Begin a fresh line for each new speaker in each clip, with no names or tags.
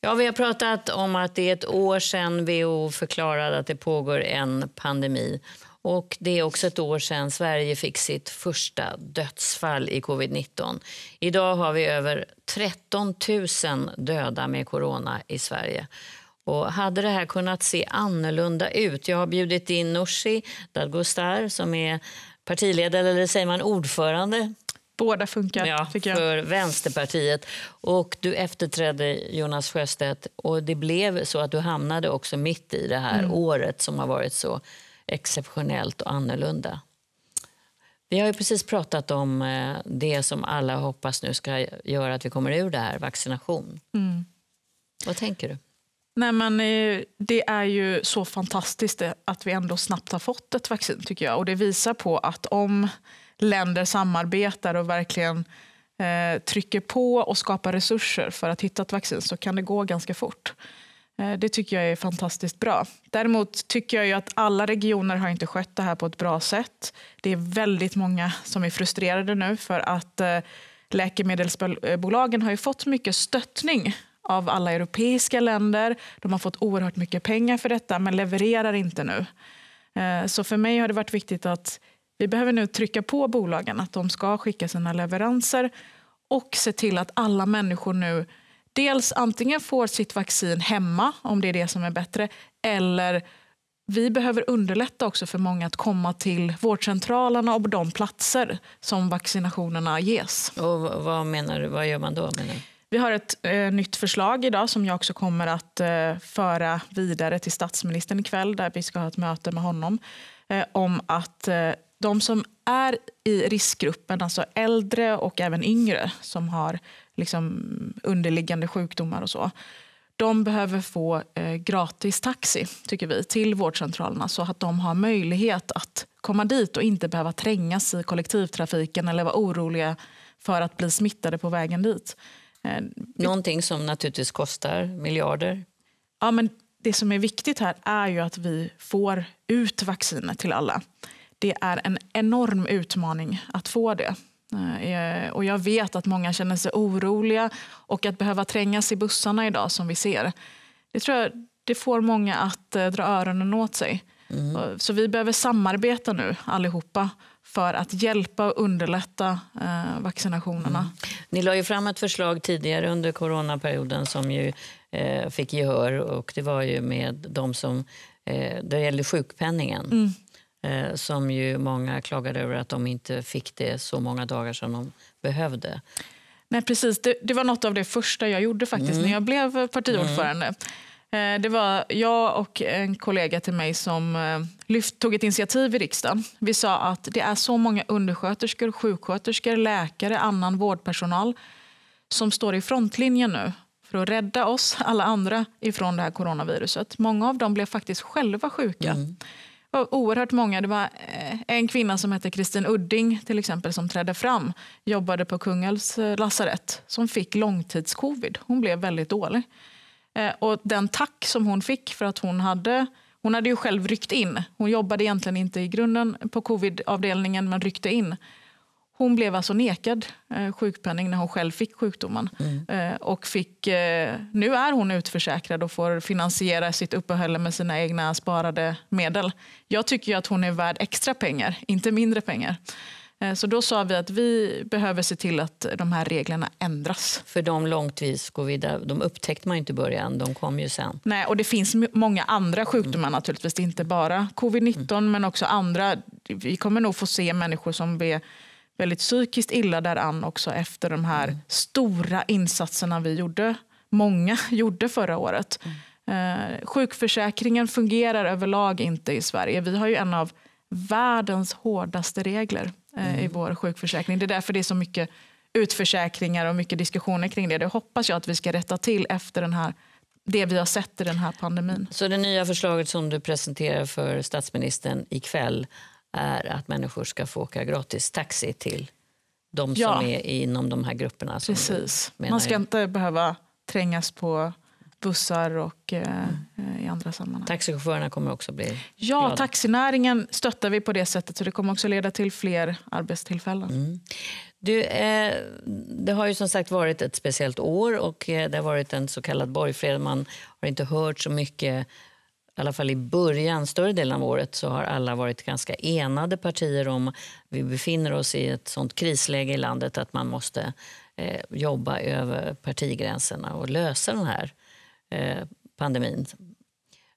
Ja, vi har pratat om att det är ett år sedan WHO förklarade att det pågår en pandemi. Och Det är också ett år sedan Sverige fick sitt första dödsfall i covid-19. Idag har vi över 13 000 döda med corona i Sverige. Och hade det här kunnat se annorlunda ut? Jag har bjudit in Nooshi Dadgostar som är partiledare, eller säger man ordförande Båda funkar, ja, tycker jag. För Vänsterpartiet. Och du efterträdde Jonas Sjöstedt och det blev så att du hamnade också mitt i det här mm. året som har varit så exceptionellt och annorlunda. Vi har ju precis pratat om eh, det som alla hoppas nu ska göra att vi kommer ur det här, vaccination. Mm. Vad tänker du?
Nej, men, eh, det är ju så fantastiskt eh, att vi ändå snabbt har fått ett vaccin tycker jag. Och det visar på att om länder samarbetar och verkligen eh, trycker på och skapar resurser för att hitta ett vaccin så kan det gå ganska fort. Eh, det tycker jag är fantastiskt bra. Däremot tycker jag ju att alla regioner har inte skött det här på ett bra sätt. Det är väldigt många som är frustrerade nu för att eh, läkemedelsbolagen har ju fått mycket stöttning av alla europeiska länder. De har fått oerhört mycket pengar för detta men levererar inte nu. Eh, så för mig har det varit viktigt att vi behöver nu trycka på bolagen att de ska skicka sina leveranser och se till att alla människor nu dels antingen får sitt vaccin hemma, om det är det som är bättre, eller vi behöver underlätta också för många att komma till vårdcentralerna och de platser som vaccinationerna ges.
Och vad menar du, vad gör man då? Menar du? Vi har ett eh,
nytt förslag idag som jag också kommer att eh, föra vidare till statsministern ikväll där vi ska ha ett möte med honom eh, om att eh, de som är i riskgruppen, alltså äldre och även yngre som har liksom underliggande sjukdomar och så, de behöver få eh, gratis taxi tycker vi, till vårdcentralerna så att de har möjlighet att komma dit och inte behöva trängas i kollektivtrafiken eller vara oroliga för att bli smittade på vägen dit. Eh, Någonting som
naturligtvis kostar miljarder.
Ja, men det som är viktigt här är ju att vi får ut vaccinet till alla det är en enorm utmaning att få det. Eh, eh, och jag vet att många känner sig oroliga och att behöva trängas i bussarna idag som vi ser, det tror jag det får många att eh, dra öronen åt sig. Mm. Så vi behöver samarbeta nu allihopa för att hjälpa och underlätta eh, vaccinationerna. Mm.
Ni la ju fram ett förslag tidigare under coronaperioden som ju eh, fick gehör och det var ju med de som eh, det gällde sjukpenningen. Mm eh, som ju många klagade över att de inte fick det så många dagar som de behövde.
Nej, precis. Det, det var något av det första jag gjorde faktiskt mm. när jag blev partiordförande. Mm. Eh, det var jag och en kollega till mig som eh, lyft, tog ett initiativ i riksdagen. Vi sa att det är så många undersköterskor, sjuksköterskor, läkare, annan vårdpersonal som står i frontlinjen nu för att rädda oss, alla andra, ifrån det här coronaviruset. Många av dem blev faktiskt själva sjuka. Mm. Det var oerhört många. Det var eh, en kvinna som hette Kristin Udding till exempel som trädde fram. Jobbade på Kungälvs eh, lasarett som fick långtidscovid. Hon blev väldigt dålig. Eh, och den tack som hon fick för att hon hade hon hade ju själv ryckt in. Hon jobbade egentligen inte i grunden på covidavdelningen men ryckte in hon blev alltså nekad eh, sjukpenning när hon själv fick sjukdomen. Mm. Eh, och fick, eh, nu är hon utförsäkrad och får finansiera sitt uppehälle med sina egna sparade medel. Jag tycker att hon är värd extra pengar, inte mindre pengar. Så då sa vi att vi behöver se till att de här reglerna ändras. För de långtvis covida,
de upptäckte man inte i början, de kom ju sen.
Nej, och det finns många andra mm. sjukdomar mm. naturligtvis, inte bara covid-19 mm. men också andra. Vi kommer nog få se människor som blir väldigt psykiskt illa däran också efter de här mm. stora insatserna vi gjorde, många gjorde förra året. Mm. Eh, sjukförsäkringen fungerar överlag inte i Sverige. Vi har ju en av världens hårdaste regler eh, mm. i vår sjukförsäkring. Det är därför det är så mycket utförsäkringar och mycket diskussioner kring det. Det hoppas jag att vi ska rätta till efter den här det vi har sett i den här pandemin.
Så det nya förslaget som du presenterar för statsministern ikväll är att människor ska få åka gratis taxi till de som ja. är inom de här grupperna. Precis. Man ska inte behöva
trängas på bussar och eh, mm. i andra sammanhang. Taxichaufförerna kommer också bli Ja, glada. taxinäringen stöttar vi på det sättet så det kommer också leda till fler arbetstillfällen.
Mm. Du, eh, det har ju som sagt varit ett speciellt år och eh, det har varit en så kallad borgfred. Man har inte hört så mycket i alla fall i början, större delen av året, så har alla varit ganska enade partier om vi befinner oss i ett sånt krisläge i landet att man måste eh, jobba över partigränserna och lösa den här eh, pandemin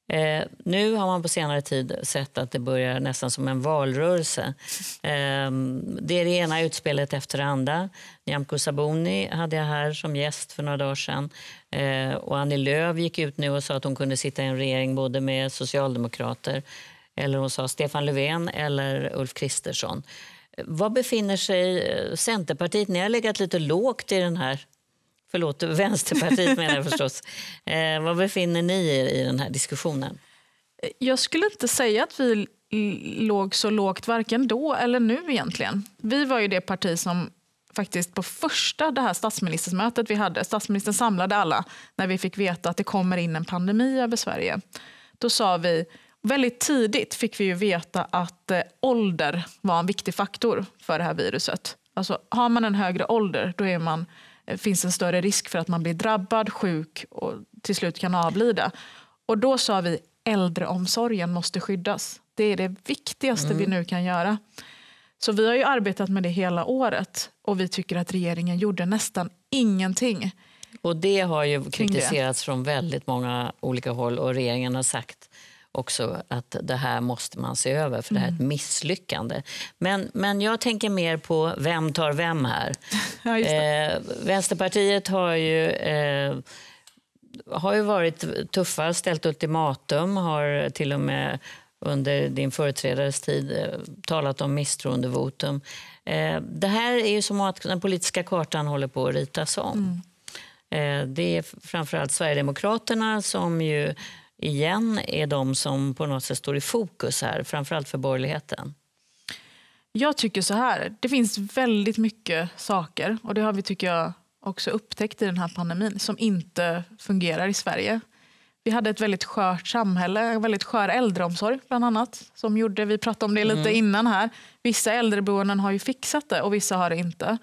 Eh, nu har man på senare tid sett att det börjar nästan som en valrörelse. Eh, det är det ena utspelet efter det andra. Nyamko Sabuni hade jag här som gäst för några dagar sedan. Eh, och Annie Lööf gick ut nu och sa att hon kunde sitta i en regering både med socialdemokrater, eller hon sa Stefan Löfven eller Ulf Kristersson. Eh, Var befinner sig eh, Centerpartiet? Ni har legat lite lågt i den här Förlåt, Vänsterpartiet menar jag förstås. Eh, vad befinner ni er i den här diskussionen? Jag skulle inte
säga att vi låg så lågt varken då eller nu egentligen. Vi var ju det parti som faktiskt på första det här statsministermötet vi hade, statsministern samlade alla när vi fick veta att det kommer in en pandemi över Sverige. Då sa vi, väldigt tidigt fick vi ju veta att eh, ålder var en viktig faktor för det här viruset. Alltså har man en högre ålder då är man Eh, finns en större risk för att man blir drabbad, sjuk och till slut kan avlida. Och då sa vi äldreomsorgen måste skyddas. Det är det viktigaste mm. vi nu kan göra. Så vi har ju arbetat med det hela året och vi tycker att regeringen gjorde nästan ingenting.
Och det har ju kritiserats från väldigt många olika håll och regeringen har sagt också att det här måste man se över för det här är ett mm. misslyckande. Men, men jag tänker mer på vem tar vem här. Ja, eh, Vänsterpartiet har ju eh, har ju varit tuffa, ställt ultimatum, har till och med under din företrädares tid eh, talat om misstroendevotum. Eh, det här är ju som att den politiska kartan håller på att ritas om. Mm. Eh, det är framförallt Sverigedemokraterna som ju igen är de som på något sätt står i fokus här, framförallt för borgerligheten?
Jag tycker så här, det finns väldigt mycket saker och det har vi tycker jag också upptäckt i den här pandemin som inte fungerar i Sverige. Vi hade ett väldigt skört samhälle, en väldigt skör äldreomsorg bland annat. Som gjorde, vi pratade om det lite mm. innan här. Vissa äldreboenden har ju fixat det och vissa har det inte.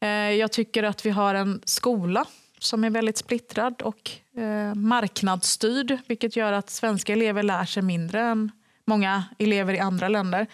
Eh, jag tycker att vi har en skola som är väldigt splittrad och Eh, marknadsstyrd vilket gör att svenska elever lär sig mindre än många elever i andra länder.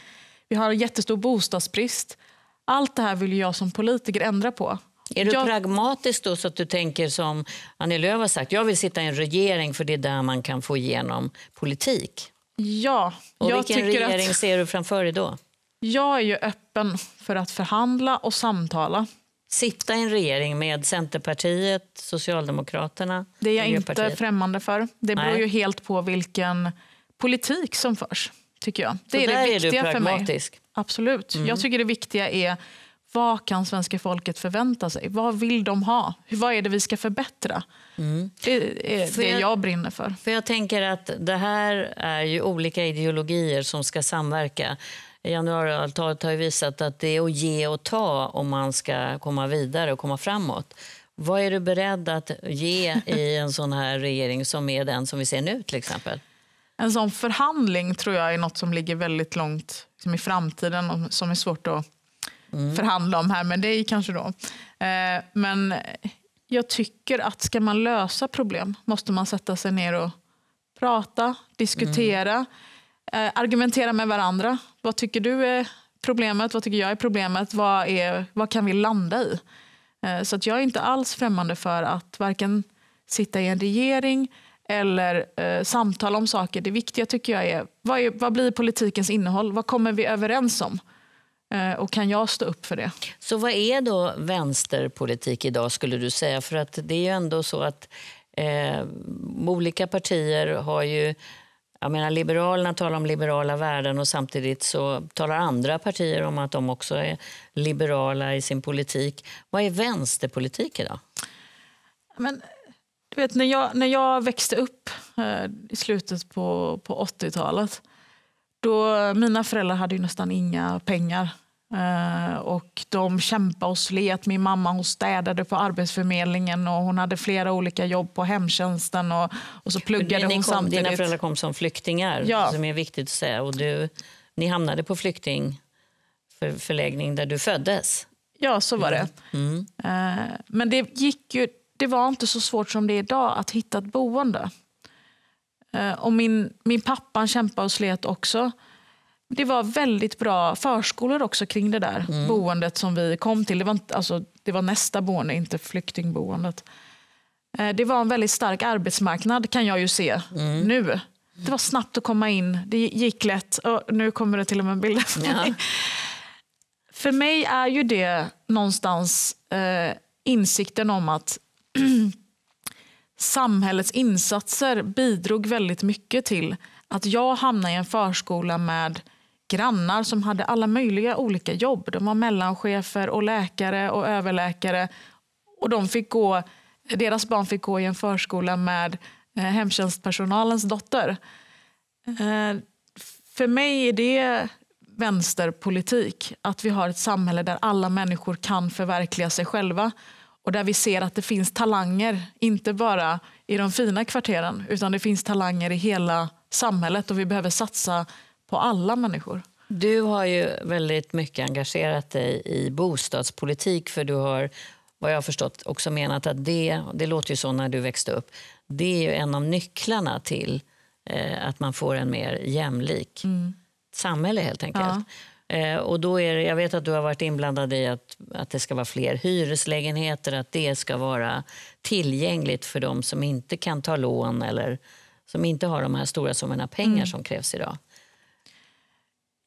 Vi har en jättestor bostadsbrist. Allt det här vill jag som politiker ändra på. Är du jag...
pragmatisk då så att du tänker som Annie Lööf har sagt, jag vill sitta i en regering för det är där man kan få igenom politik? Ja. Och jag vilken regering att... ser du framför dig då?
Jag är ju öppen för att förhandla
och samtala sitta i en regering med Centerpartiet, Socialdemokraterna, Det är jag inte främmande
för. Det beror Nej. ju helt på vilken politik som förs, tycker jag.
Det Så är det viktiga är för mig.
Absolut. Mm. Jag tycker det viktiga är vad kan svenska folket förvänta sig? Vad vill de ha? Vad är det vi ska förbättra? Mm. Det är för det jag, jag brinner för.
för. Jag tänker att det här är ju olika ideologier som ska samverka. Januariavtalet har visat att det är att ge och ta om man ska komma vidare och komma framåt. Vad är du beredd att ge i en sån här regering som är den som vi ser nu till exempel?
En sån förhandling tror jag är något som ligger väldigt långt liksom i framtiden och som är svårt att
mm. förhandla
om här, med dig, kanske då. Eh, men jag tycker att ska man lösa problem måste man sätta sig ner och prata, mm. diskutera. Mm. Eh, argumentera med varandra. Vad tycker du är problemet? Vad tycker jag är problemet? Vad, är, vad kan vi landa i? Eh, så att jag är inte alls främmande för att varken sitta i en regering eller eh, samtala om saker. Det viktiga tycker jag är vad, är vad, blir politikens innehåll? Vad kommer vi överens om? Eh, och kan jag stå upp för det?
Så vad är då vänsterpolitik idag skulle du säga? För att det är ju ändå så att eh, olika partier har ju jag menar, Liberalerna talar om liberala värden och samtidigt så talar andra partier om att de också är liberala i sin politik. Vad är vänsterpolitik idag?
Men, du vet, när, jag, när jag växte upp eh, i slutet på, på 80-talet då, mina föräldrar hade ju nästan inga pengar. Eh, och de kämpade och slet. Min mamma hon städade på Arbetsförmedlingen och hon hade flera olika jobb på hemtjänsten. Och, och så pluggade hon kom, samtidigt. Dina föräldrar
kom som flyktingar, ja. som är viktigt att säga. Och du, ni hamnade på flyktingförläggning där du föddes. Ja, så var det. Mm. mm. Eh, men det, gick ju, det var inte så svårt som det är
idag att hitta ett boende. Eh, och min, min pappa kämpade och slet också det var väldigt bra förskolor också kring det där mm. boendet som vi kom till. Det var, alltså, det var nästa boende, inte flyktingboendet. Eh, det var en väldigt stark arbetsmarknad kan jag ju se mm. nu. Det var snabbt att komma in, det gick lätt. Och nu kommer det till och med bilder för mig. Ja. För mig är ju det någonstans eh, insikten om att samhällets insatser bidrog väldigt mycket till att jag hamnade i en förskola med grannar som hade alla möjliga olika jobb. De var mellanchefer och läkare och överläkare. Och de fick gå, deras barn fick gå i en förskola med eh, hemtjänstpersonalens dotter. Eh, för mig är det vänsterpolitik. Att vi har ett samhälle där alla människor kan förverkliga sig själva och där vi ser att det finns talanger, inte bara i de fina kvarteren utan det finns talanger i hela samhället och vi behöver satsa på alla människor.
Du har ju väldigt mycket engagerat dig i bostadspolitik för du har vad jag har förstått också menat att det, det låter ju så när du växte upp, det är ju en av nycklarna till eh, att man får en mer jämlik mm. samhälle helt enkelt. Ja. Eh, och då är det, jag vet att du har varit inblandad i att, att det ska vara fler hyreslägenheter, att det ska vara tillgängligt för de som inte kan ta lån eller som inte har de här stora summorna pengar mm. som krävs idag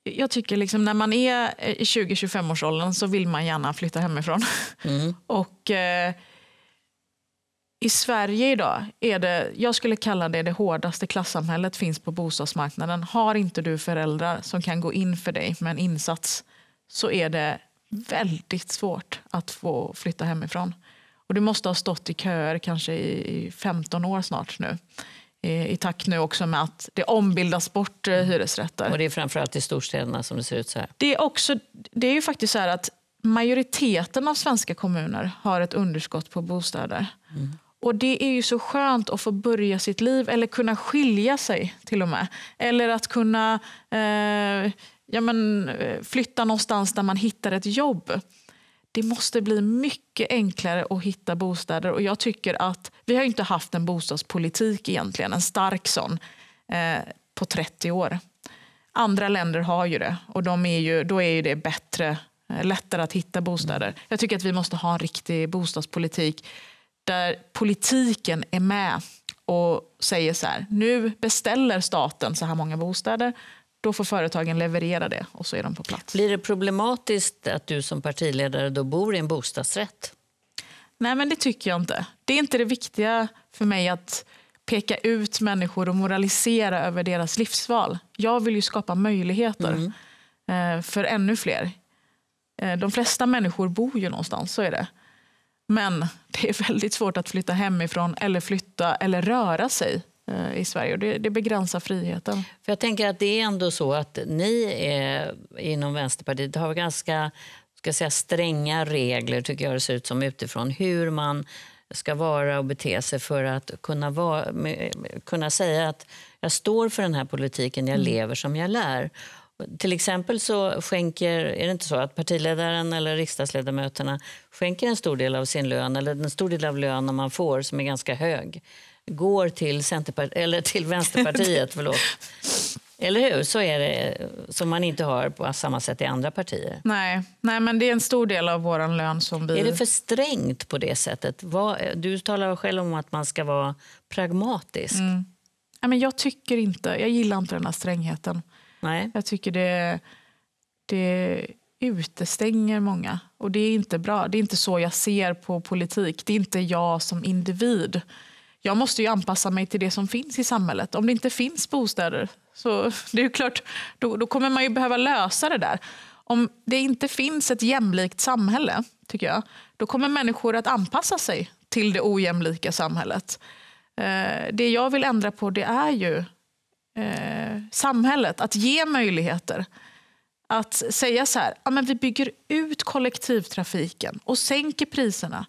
jag tycker liksom när man är eh, i 20-25 årsåldern så vill man
gärna flytta hemifrån. Mm. och eh, i Sverige idag är det, jag skulle kalla det det hårdaste klassamhället finns på bostadsmarknaden. Har inte du föräldrar som kan gå in för dig med en insats så är det väldigt svårt att få flytta hemifrån. Och du måste ha stått i köer kanske i 15 år snart nu i takt nu också med att det ombildas bort eh, hyresrätter.
Och det är framförallt i storstäderna som det ser ut så här?
Det är, också, det är ju faktiskt så här att majoriteten av svenska kommuner har ett underskott på bostäder. Mm. Och Det är ju så skönt att få börja sitt liv, eller kunna skilja sig till och med. Eller att kunna eh, ja, men, flytta någonstans där man hittar ett jobb. Det måste bli mycket enklare att hitta bostäder och jag tycker att vi har inte haft en bostadspolitik egentligen, en stark sån, eh, på 30 år. Andra länder har ju det och de är ju, då är ju det bättre, eh, lättare att hitta bostäder. Mm. Jag tycker att vi måste ha en riktig bostadspolitik där politiken är med och säger så här, nu beställer staten så här många bostäder, då får företagen leverera det och så är de på
plats. Blir det problematiskt att du som partiledare då bor i en bostadsrätt? Nej, men det tycker jag inte. Det är inte det viktiga
för mig att peka ut människor och moralisera över deras livsval. Jag vill ju skapa möjligheter mm. Eh, för ännu fler. Eh, de flesta människor bor ju någonstans, så är det. Men det är väldigt svårt att flytta hemifrån eller flytta eller röra sig eh, i Sverige. Det, det begränsar friheten. För
jag tänker att det är ändå så att ni är, inom Vänsterpartiet har ganska ska säga, stränga regler, tycker jag det ser ut som utifrån, hur man ska vara och bete sig för att kunna, vara, kunna säga att jag står för den här politiken, jag mm. lever som jag lär. Till exempel så skänker, är det inte så att partiledaren eller riksdagsledamöterna skänker en stor del av sin lön, eller en stor del av lönen man får, som är ganska hög, går till, Centerpart eller till Vänsterpartiet. förlåt. Eller hur? Så är det, som man inte har på samma sätt i andra partier. Nej, Nej men det är en stor del av vår lön som vi... Är det för strängt på det sättet? Du talar själv om att man ska vara pragmatisk.
Mm. Nej, men jag tycker inte, jag gillar inte den här strängheten. Nej. Jag tycker det, det utestänger många. Och det är inte bra. Det är inte så jag ser på politik. Det är inte jag som individ jag måste ju anpassa mig till det som finns i samhället. Om det inte finns bostäder, så det är klart, då, då kommer man ju behöva lösa det där. Om det inte finns ett jämlikt samhälle, tycker jag, då kommer människor att anpassa sig till det ojämlika samhället. Eh, det jag vill ändra på det är ju eh, samhället, att ge möjligheter. Att säga så här, ja, men vi bygger ut kollektivtrafiken och sänker priserna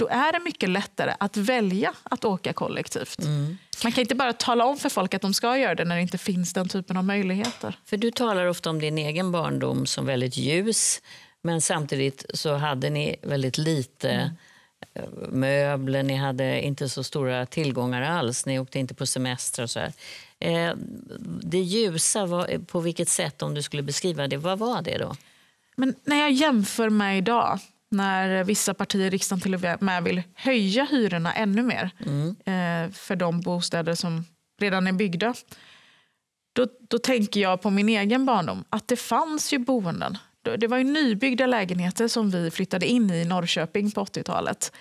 då är det mycket lättare att välja att åka
kollektivt. Mm. Man kan inte bara tala om för
folk att de ska göra det när det inte finns den typen av möjligheter.
För Du talar ofta om din egen barndom som väldigt ljus men samtidigt så hade ni väldigt lite mm eh, möbler, ni hade inte så stora tillgångar alls, ni åkte inte på semester och så här. Eh, det ljusa, på vilket sätt om du skulle beskriva det, vad var det då?
Men när jag jämför mig idag när vissa partier i riksdagen till och med vill höja hyrorna ännu mer mm. Eh, för de bostäder som redan är byggda. Då, då tänker jag på min egen barndom, att det fanns ju boenden. Det var ju nybyggda lägenheter som vi flyttade in i i Norrköping på 80-talet.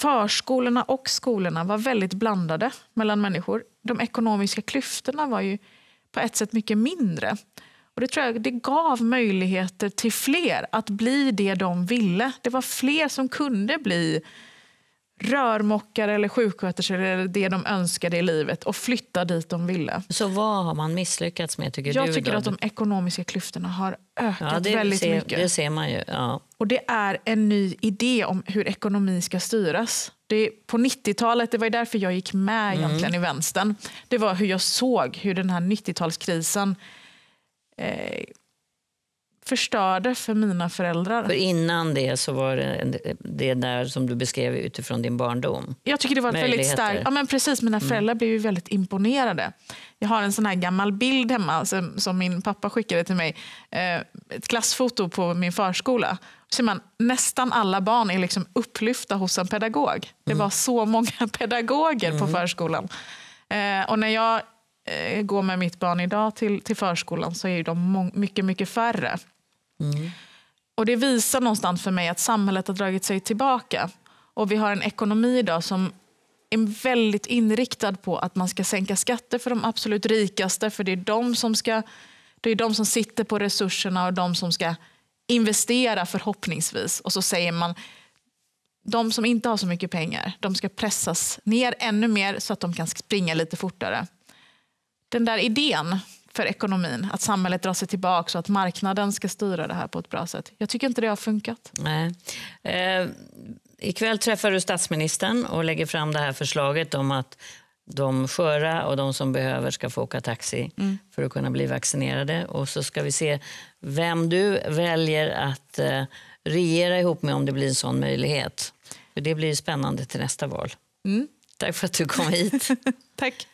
Förskolorna och skolorna var väldigt blandade mellan människor. De ekonomiska klyftorna var ju på ett sätt mycket mindre. Och det, tror jag, det gav möjligheter till fler att bli det de ville. Det var fler som kunde bli rörmokare eller sjuksköterskor
eller det de önskade i livet och flytta dit de ville. Så vad har man misslyckats med tycker Jag du, tycker då? att de
ekonomiska klyftorna har ökat ja, det väldigt ser, mycket. Det
ser man ju. Ja. Och det
är en ny idé om hur ekonomin ska styras. Det, på 90-talet, det var därför jag gick med mm. egentligen i vänstern, det var hur jag såg hur den här 90-talskrisen eh, förstörde för mina föräldrar. För innan
det så var det, det där som du beskrev utifrån din barndom?
Jag tycker det var väldigt starkt. Ja, men precis, mina mm. föräldrar mm. blev ju väldigt imponerade. Jag har en sån här gammal bild hemma som, som min pappa skickade till mig. Eh, ett klassfoto på min förskola. Så man, nästan alla barn är liksom upplyfta hos en pedagog. Det mm. var mm. så många pedagoger mm. på förskolan. Eh, och när jag eh, går med mitt barn idag till, till förskolan så är de mycket, mycket färre. Mm. Och det visar någonstans för mig att samhället har dragit sig tillbaka. Och vi har en ekonomi idag som är väldigt inriktad på att man ska sänka skatter för de absolut rikaste, för det är de som, ska, det är de som sitter på resurserna och de som ska investera förhoppningsvis. Och så säger man de som inte har så mycket pengar, de ska pressas ner ännu mer så att de kan springa lite fortare den där idén för ekonomin, att samhället drar sig tillbaka och att marknaden ska styra det här på ett bra sätt. Jag tycker inte det har funkat.
Nej. Eh, ikväll träffar du statsministern och lägger fram det här förslaget om att de sköra och de som behöver ska få åka taxi mm. för att kunna bli vaccinerade. Och så ska vi se vem du väljer att eh, regera ihop med om det blir en sån möjlighet. För det blir spännande till nästa val. Mm. Tack för att du kom hit. Tack.